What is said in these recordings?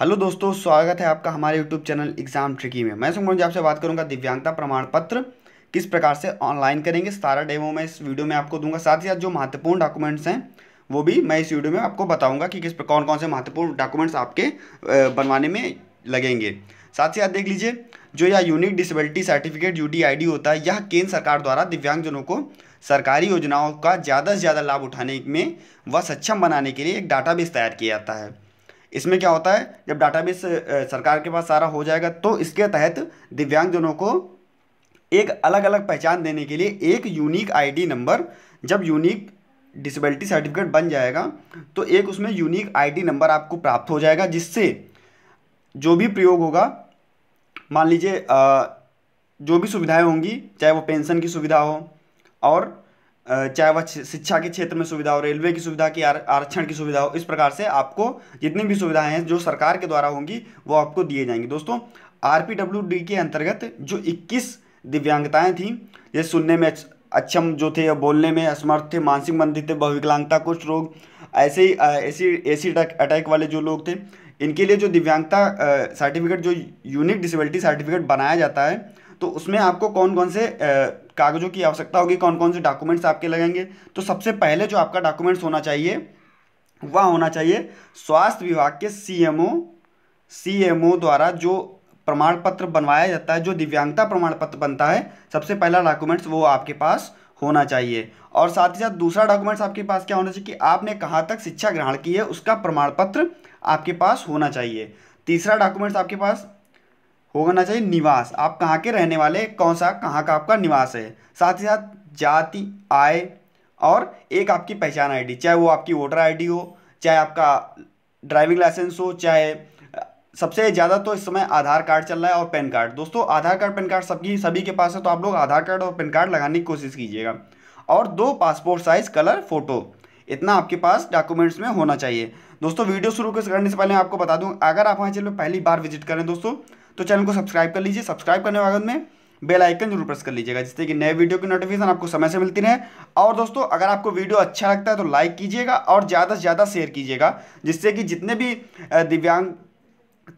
hello दोस्तों स्वागत है आपका हमारे यूट्यूब चैनल एग्जाम ट्रिकी में मैं सुमन जी आपसे बात करूंगा दिव्यांगता प्रमाण पत्र किस प्रकार से ऑनलाइन करेंगे सारा डेमो मैं इस वीडियो में आपको दूंगा साथ ही साथ जो महत्वपूर्ण डॉक्यूमेंट्स हैं वो भी मैं इस वीडियो में आपको बताऊंगा कि किस कौन कौन से महत्वपूर्ण डॉक्यूमेंट्स आपके बनवाने में लगेंगे साथ ही साथ देख लीजिए जो यह unique disability certificate U D होता है यह केंद्र सरकार द्वारा दिव्यांगजनों को सरकारी योजनाओं का ज़्यादा से ज़्यादा लाभ उठाने में व सक्षम बनाने के लिए एक डाटाबेस तैयार किया जाता है इसमें क्या होता है जब डाटाबेस सरकार के पास सारा हो जाएगा तो इसके तहत दिव्यांगजनों को एक अलग अलग पहचान देने के लिए एक यूनिक आईडी नंबर जब यूनिक डिसेबिलिटी सर्टिफिकेट बन जाएगा तो एक उसमें यूनिक आईडी नंबर आपको प्राप्त हो जाएगा जिससे जो भी प्रयोग होगा मान लीजिए जो भी सुविधाएं होंगी चाहे वो पेंशन की सुविधा हो और चाहे वह शिक्षा के क्षेत्र में सुविधा हो रेलवे की सुविधा की आरक्षण की सुविधा हो इस प्रकार से आपको जितनी भी सुविधाएं हैं जो सरकार के द्वारा होंगी वो आपको दिए जाएंगे दोस्तों आरपीडब्ल्यूडी के अंतर्गत जो 21 दिव्यांगताएं थीं जैसे सुनने में अक्षम जो थे या बोलने में असमर्थ थे मानसिक मंदिर थे बहुविकलांगता कुछ रोग ऐसे ही ऐसी ऐसी अटैक वाले जो लोग थे इनके लिए जो दिव्यांगता सर्टिफिकेट जो यूनिक डिसेबिलिटी सर्टिफिकेट बनाया जाता है तो उसमें आपको कौन कौन से कागज़ों की आवश्यकता होगी कौन कौन से डॉक्यूमेंट्स आपके लगेंगे तो सबसे पहले जो आपका डॉक्यूमेंट्स होना चाहिए वह होना चाहिए स्वास्थ्य विभाग के सीएमओ सीएमओ द्वारा जो प्रमाण पत्र बनवाया जाता है जो दिव्यांगता प्रमाण पत्र बनता है सबसे पहला डॉक्यूमेंट्स वो आपके पास होना चाहिए और साथ ही साथ दूसरा डॉक्यूमेंट्स आपके पास क्या होना चाहिए कि आपने कहाँ तक शिक्षा ग्रहण की है उसका प्रमाण पत्र आपके पास होना चाहिए तीसरा डॉक्यूमेंट्स आपके पास होना चाहिए निवास आप कहाँ के रहने वाले कौन सा कहाँ का आपका निवास है साथ ही साथ जाति आय और एक आपकी पहचान आईडी चाहे वो आपकी वोटर आईडी हो चाहे आपका ड्राइविंग लाइसेंस हो चाहे सबसे ज़्यादा तो इस समय आधार कार्ड चल रहा है और पैन कार्ड दोस्तों आधार कार्ड पैन कार्ड सबकी सभी के पास है तो आप लोग आधार कार्ड और पैन कार्ड लगाने की कोशिश कीजिएगा और दो पासपोर्ट साइज़ कलर फ़ोटो इतना आपके पास डॉक्यूमेंट्स में होना चाहिए दोस्तों वीडियो शुरू करने से पहले आपको बता दूँ अगर आप हमारे चैनल पर पहली बार विजिट करें दोस्तों तो चैनल को सब्सक्राइब कर लीजिए सब्सक्राइब करने वाले में बेल आइकन जरूर प्रेस कर लीजिएगा जिससे कि नए वीडियो की नोटिफिकेशन आपको समय से मिलती रहे और दोस्तों अगर आपको वीडियो अच्छा लगता है तो लाइक कीजिएगा और ज़्यादा से ज़्यादा शेयर कीजिएगा जिससे कि जितने भी दिव्यांग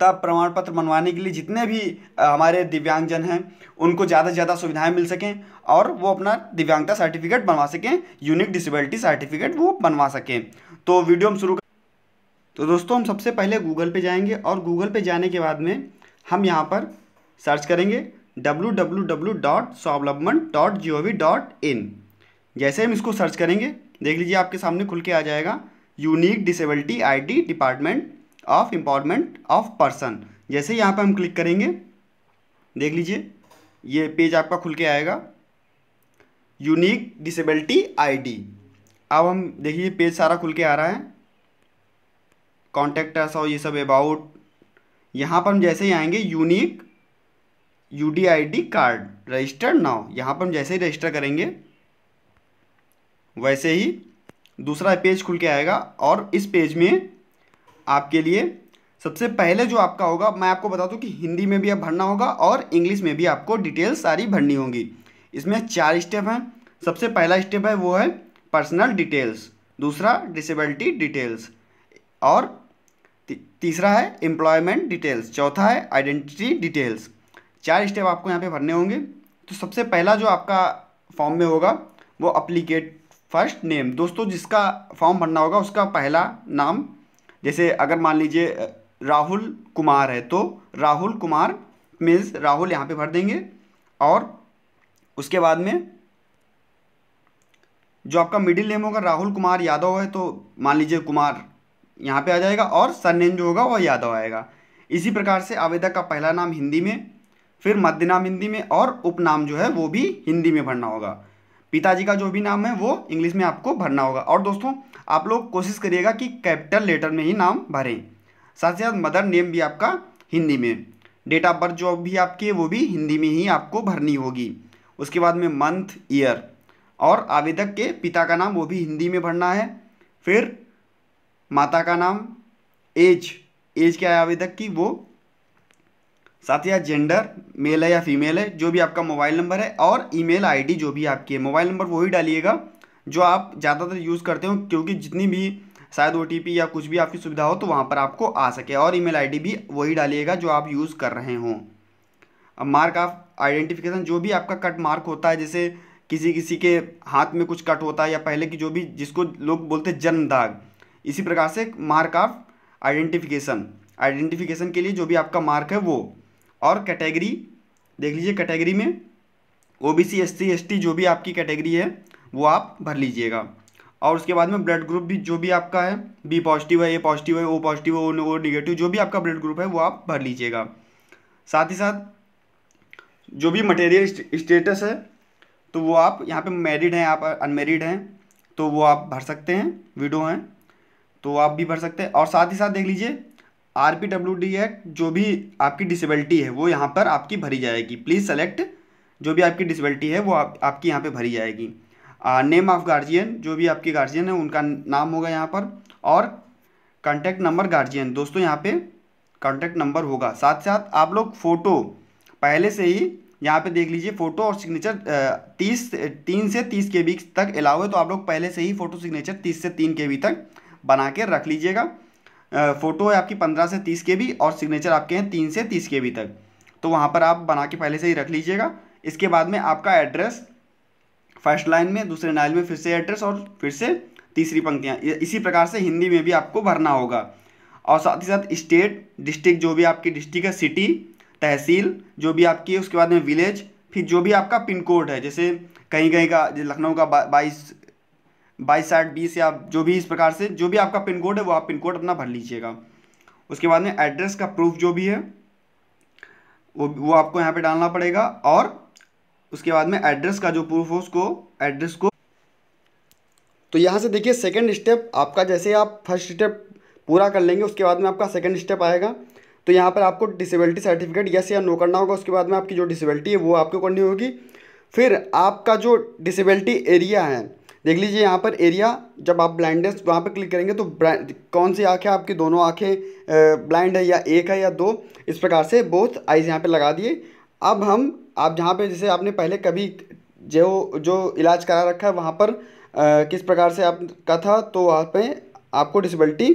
तब प्रमाण पत्र बनवाने के लिए जितने भी हमारे दिव्यांगजन हैं उनको ज़्यादा से ज़्यादा सुविधाएं मिल सकें और वो अपना दिव्यांगता सर्टिफिकेट बनवा सकें यूनिक डिसेबिलिटी सर्टिफिकेट वो बनवा सकें तो वीडियो हम शुरू कर तो दोस्तों हम सबसे पहले गूगल पे जाएंगे और गूगल पे जाने के बाद में हम यहाँ पर सर्च करेंगे W W W dot Swavlamban dot G O V dot in जैसे हम इसको सर्च करेंगे देख लीजिए आपके सामने खुल के आ जाएगा unique disability ID department of empowerment of person जैसे यहाँ पर हम क्लिक करेंगे देख लीजिए ये पेज आपका खुल के आएगा यूनिक डिसेबिलिटी आईडी अब हम देखिए पेज सारा खुल के आ रहा है कॉन्टैक्ट ऐसा ये सब अबाउट यहाँ पर हम जैसे ही आएंगे unique U D I D card registered now यहाँ पर हम जैसे ही रजिस्टर करेंगे वैसे ही दूसरा पेज खुल के आएगा और इस पेज में आपके लिए सबसे पहले जो आपका होगा मैं आपको बता दूं कि हिंदी में भी आप भरना होगा और इंग्लिश में भी आपको डिटेल्स सारी भरनी होगी इसमें चार स्टेप हैं सबसे पहला स्टेप है वो है पर्सनल डिटेल्स दूसरा डिसेबिलिटी डिटेल्स और तीसरा है एम्प्लॉयमेंट डिटेल्स चौथा है आइडेंटिटी डिटेल्स चार स्टेप आपको यहाँ पे भरने होंगे तो सबसे पहला जो आपका फॉर्म में होगा वो अप्लीकेट फर्स्ट नेम दोस्तों जिसका फॉर्म भरना होगा उसका पहला नाम जैसे अगर मान लीजिए राहुल कुमार है तो राहुल कुमार मीन्स राहुल यहाँ पे भर देंगे और उसके बाद में जो आपका मिडिल नेम होगा राहुल कुमार यादव है तो मान लीजिए कुमार यहाँ पे आ जाएगा और सरनेम जो होगा वह यादव आएगा इसी प्रकार से आवेदक का पहला नाम हिंदी में फिर मध्य नाम हिंदी में और उपनाम जो है वो भी हिंदी में भरना होगा पिताजी का जो भी नाम है वो इंग्लिश में आपको भरना होगा और दोस्तों आप लोग कोशिश करिएगा कि कैपिटल लेटर में ही नाम भरें साथ ही साथ मदर नेम भी आपका हिंदी में डेट ऑफ बर्थ जो भी आपकी है वो भी हिंदी में ही आपको भरनी होगी उसके बाद में मंथ ईयर और आवेदक के पिता का नाम वो भी हिंदी में भरना है फिर माता का नाम एज एज क्या है आवेदक की वो साथ ही जेंडर मेल है या फीमेल है जो भी आपका मोबाइल नंबर है और ईमेल आईडी जो भी आपकी है मोबाइल नंबर वही डालिएगा जो आप ज़्यादातर यूज़ करते हो क्योंकि जितनी भी शायद ओ या कुछ भी आपकी सुविधा हो तो वहाँ पर आपको आ सके और ईमेल आईडी भी वही डालिएगा जो आप यूज़ कर रहे हों अब मार्क ऑफ आइडेंटिफिकेशन जो भी आपका कट मार्क होता है जैसे किसी किसी के हाथ में कुछ कट होता है या पहले की जो भी जिसको लोग बोलते जन्म दाग इसी प्रकार से मार्क ऑफ आइडेंटिफिकेशन आइडेंटिफिकेशन के लिए जो भी आपका मार्क है वो और कैटेगरी देख लीजिए कैटेगरी में O B C S C S T जो भी आपकी कैटेगरी है वो आप भर लीजिएगा और उसके बाद में ब्लड ग्रुप भी जो भी आपका है बी पॉजिटिव है ए पॉजिटिव है ओ पॉजिटिव है ओ निगेटिव जो भी आपका ब्लड ग्रुप है वो आप भर लीजिएगा साथ ही साथ जो भी मटेरियल स्टेटस है तो वो आप यहाँ पे मैरिड हैं आप अनमेरिड हैं तो वो आप भर सकते हैं विडो हैं तो आप भी भर सकते हैं और साथ ही साथ देख लीजिए R P W D act जो भी आपकी डिसेबिलिटी है वो यहाँ पर आपकी भरी जाएगी प्लीज़ सेलेक्ट जो भी आपकी डिसेबिलिटी है वो आप, आपकी यहाँ पे भरी जाएगी नेम ऑफ गार्जियन जो भी आपके गार्जियन है उनका नाम होगा यहाँ पर और कॉन्टैक्ट नंबर गार्जियन दोस्तों यहाँ पे कॉन्टैक्ट नंबर होगा साथ साथ आप लोग फ़ोटो पहले से ही यहाँ पे देख लीजिए फ़ोटो और सिग्नेचर तीस तीन से तीस के बीच तक अलाउ है तो आप लोग पहले से ही फ़ोटो सिग्नेचर तीस से तीन के बी तक बना के रख लीजिएगा फ़ोटो है आपकी पंद्रह से तीस के भी और सिग्नेचर आपके हैं तीन से तीस के बी तक तो वहाँ पर आप बना के पहले से ही रख लीजिएगा इसके बाद में आपका एड्रेस फर्स्ट लाइन में दूसरे नाइल में फिर से एड्रेस और फिर से तीसरी पंक्तियाँ इसी प्रकार से हिंदी में भी आपको भरना होगा और साथ ही साथ स्टेट डिस्ट्रिक्ट जो भी आपकी डिस्ट्रिक्ट है सिटी तहसील जो भी आपकी है उसके बाद में विलेज फिर जो भी आपका पिन कोड है जैसे कहीं कहीं का लखनऊ का बाईस बाईस साठ बीस या जो भी इस प्रकार से जो भी आपका पिन कोड है वो आप पिन कोड अपना भर लीजिएगा उसके बाद में एड्रेस का प्रूफ जो भी है वो वो आपको यहाँ पे डालना पड़ेगा और उसके बाद में एड्रेस का जो प्रूफ हो उसको एड्रेस को तो यहाँ से देखिए सेकेंड स्टेप आपका जैसे आप फर्स्ट स्टेप पूरा कर लेंगे उसके बाद में आपका सेकेंड स्टेप आएगा तो यहाँ पर आपको डिसेबिलिटी सर्टिफिकेट यस या नो करना होगा उसके बाद में आपकी जो डिसेबिलिटी है वो आपको करनी होगी फिर आपका जो डिसेबिलिटी एरिया है देख लीजिए यहाँ पर एरिया जब आप ब्लाइंडनेस वहाँ पर क्लिक करेंगे तो कौन सी आँखें आपकी दोनों आँखें ब्लाइंड है या एक है या दो इस प्रकार से बोथ आइज़ यहाँ पर लगा दिए अब हम आप जहाँ पर जैसे आपने पहले कभी जो जो इलाज करा रखा है वहाँ पर आ, किस प्रकार से आपका था तो वहाँ पे आपको डिसेबिलिटी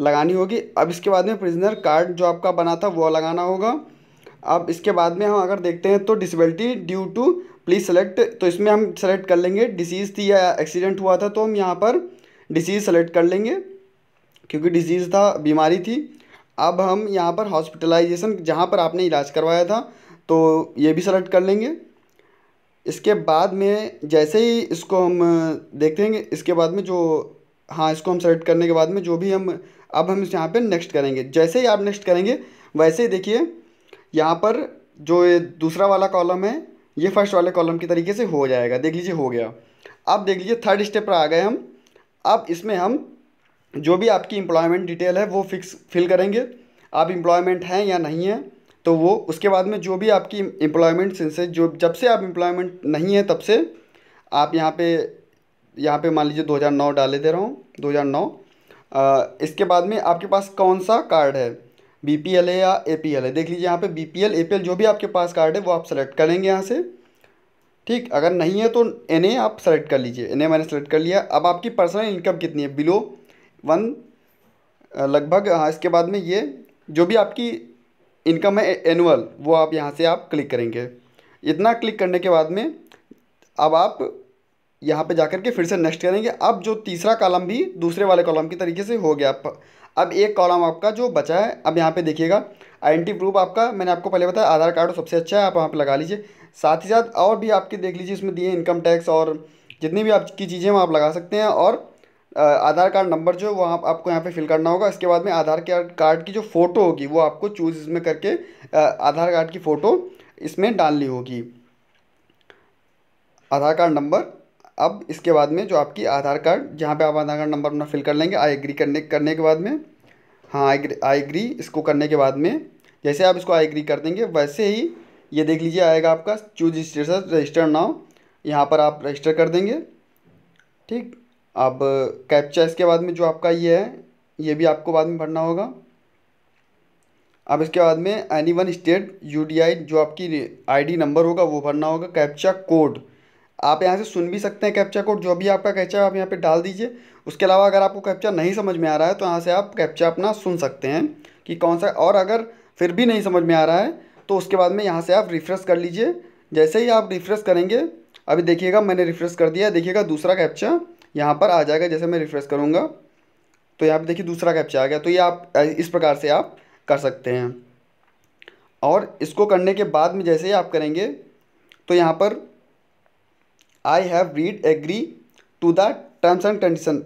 लगानी होगी अब इसके बाद में प्रिजनर कार्ड जो आपका बना था वो लगाना होगा अब इसके बाद में हम अगर देखते हैं तो disability due to please select तो इसमें हम सेलेक्ट कर लेंगे डिसीज़ थी या एक्सीडेंट हुआ था तो हम यहाँ पर डिसीज़ सेलेक्ट कर लेंगे क्योंकि डिजीज़ था बीमारी थी अब हम यहाँ पर हॉस्पिटलाइजेशन जहाँ पर आपने इलाज करवाया था तो ये भी सेलेक्ट कर लेंगे इसके बाद में जैसे ही इसको हम देखेंगे इसके बाद में जो हाँ इसको हम सेलेक्ट करने के बाद में जो भी हम अब हम इस यहाँ पर नेक्स्ट करेंगे जैसे ही आप नेक्स्ट करेंगे वैसे ही देखिए यहाँ पर जो ये दूसरा वाला कॉलम है ये फर्स्ट वाले कॉलम के तरीके से हो जाएगा देख लीजिए हो गया अब देख लीजिए थर्ड स्टेप पर आ गए हम अब इसमें हम जो भी आपकी एम्प्लॉयमेंट डिटेल है वो फिक्स फिल करेंगे आप एम्प्लॉयमेंट हैं या नहीं हैं तो वो उसके बाद में जो भी आपकी एम्प्लॉयमेंट सिंसे जो जब से आप एम्प्लॉयमेंट नहीं है तब से आप यहाँ पे यहाँ पे मान लीजिए 2009 डाले दे रहा हूँ 2009 आ, इसके बाद में आपके पास कौन सा कार्ड है बी पी एल है या ए पी एल है देख लीजिए यहाँ पे B P L A P L जो भी आपके पास कार्ड है वो आप सेलेक्ट करेंगे यहाँ से ठीक अगर नहीं है तो एन ए आप सेलेक्ट कर लीजिए एन ए मैंने सेलेक्ट कर लिया अब आपकी पर्सनल इनकम कितनी है बिलो वन लगभग हाँ इसके बाद में ये जो भी आपकी इनकम है एनुअल वो आप यहाँ से आप क्लिक करेंगे इतना क्लिक करने के बाद में अब आप यहाँ पे जाकर के फिर से नेक्स्ट करेंगे अब जो तीसरा कॉलम भी दूसरे वाले कॉलम के तरीके से हो गया अब एक कॉलम आपका जो बचा है अब यहाँ पे देखिएगा आइडेंटी प्रूफ आपका मैंने आपको पहले बताया आधार कार्ड तो सबसे अच्छा है आप वहाँ पर लगा लीजिए साथ ही साथ और भी आपके देख लीजिए इसमें दिए इनकम टैक्स और जितनी भी आपकी चीज़ें वहाँ आप लगा सकते हैं और आधार कार्ड नंबर जो वहाँ आपको यहाँ पे फिल करना होगा इसके बाद में आधार कार्ड की जो फ़ोटो होगी वो आपको चूज़ इसमें करके आधार कार्ड की फ़ोटो इसमें डालनी होगी आधार कार्ड नंबर अब इसके बाद में जो आपकी आधार कार्ड जहाँ पे आप आधार कार्ड नंबर अपना फिल कर लेंगे आई एग्री करने करने के बाद में हाँ आई एग्री इसको करने के बाद में जैसे आप इसको आई एग्री कर देंगे वैसे ही ये देख लीजिए आएगा आपका चूज स्टेटस रजिस्टर नाउ यहाँ पर आप रजिस्टर कर देंगे ठीक अब कैप्चा इसके बाद में जो आपका ये है ये भी आपको बाद में भरना होगा अब इसके बाद में एनी वन स्टेट यू जो आपकी आईडी नंबर होगा वो भरना होगा कैप्चा कोड आप यहाँ से सुन भी सकते हैं कैप्चा कोड जो भी आपका कैप्चा है आप यहाँ पे डाल दीजिए उसके अलावा अगर आपको कैप्चा नहीं समझ में आ रहा है तो यहाँ से आप कैप्चा अपना सुन सकते हैं कि कौन सा और अगर फिर भी नहीं समझ में आ रहा है तो उसके बाद में यहाँ से आप रिफ़्रेश कर लीजिए जैसे ही आप रिफ़्रेश करेंगे अभी देखिएगा मैंने रिफ़्रेश कर दिया देखिएगा दूसरा कैप्चा यहाँ पर आ जाएगा जैसे मैं रिफ़्रेश करूँगा तो यहाँ पर देखिए दूसरा कैप्चा आ गया तो ये आप इस प्रकार से आप कर सकते हैं और इसको करने के बाद में जैसे ही आप करेंगे तो यहाँ पर I have read agree to the terms and condition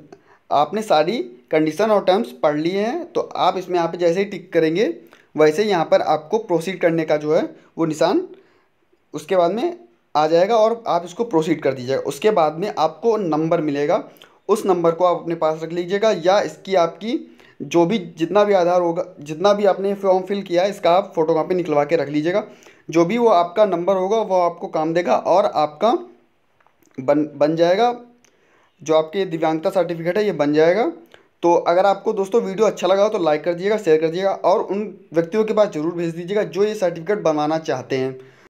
आपने सारी कंडीशन और टर्म्स पढ़ लिए हैं तो आप इसमें यहाँ पे जैसे ही टिक करेंगे वैसे यहाँ पर आपको प्रोसीड करने का जो है वो निशान उसके बाद में आ जाएगा और आप इसको प्रोसीड कर दीजिएगा उसके बाद में आपको नंबर मिलेगा उस नंबर को आप अपने पास रख लीजिएगा या इसकी आपकी जो भी जितना भी आधार होगा जितना भी आपने फॉर्म फिल किया है इसका आप फोटो कापी निकलवा के रख लीजिएगा जो भी वो आपका नंबर होगा वो आपको काम देगा और आपका बन बन जाएगा जो आपके दिव्यांगता सर्टिफिकेट है ये बन जाएगा तो अगर आपको दोस्तों वीडियो अच्छा लगा हो तो लाइक कर दीजिएगा शेयर कर दीजिएगा और उन व्यक्तियों के पास ज़रूर भेज दीजिएगा जो ये सर्टिफिकेट बनवाना चाहते हैं